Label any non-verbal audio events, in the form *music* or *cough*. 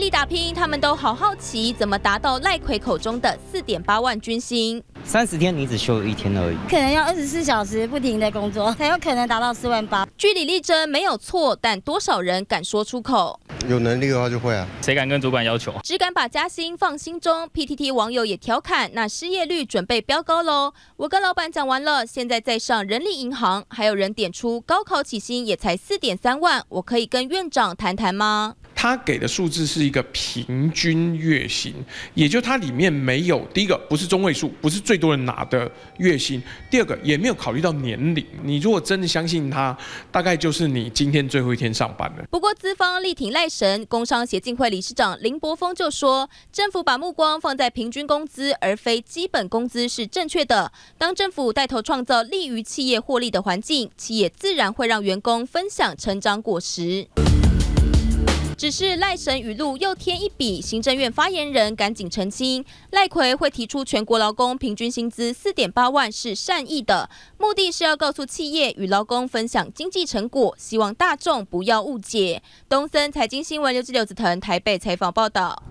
力打拼，他们都好好奇怎么达到赖奎口中的四点八万军薪。三十天你只休一天而已，可能要二十四小时不停的工作，才 *laughs* 有可能达到四万八。据理力争没有错，但多少人敢说出口？有能力的话就会啊，谁敢跟主管要求？只敢把加薪放心中。PTT 网友也调侃，那失业率准备飙高喽。我跟老板讲完了，现在在上人力银行，还有人点出高考起薪也才四点三万，我可以跟院长谈谈吗？他给的数字是一个平均月薪，也就它里面没有第一个不是中位数，不是最多人拿的月薪；第二个也没有考虑到年龄。你如果真的相信他，大概就是你今天最后一天上班了。不过资方力挺赖神，工商协进会理事长林柏峰就说，政府把目光放在平均工资而非基本工资是正确的。当政府带头创造利于企业获利的环境，企业自然会让员工分享成长果实。只是赖神语录又添一笔，行政院发言人赶紧澄清，赖奎会提出全国劳工平均薪资四点八万是善意的，目的是要告诉企业与劳工分享经济成果，希望大众不要误解。东森财经新闻刘志刘子腾台北采访报道。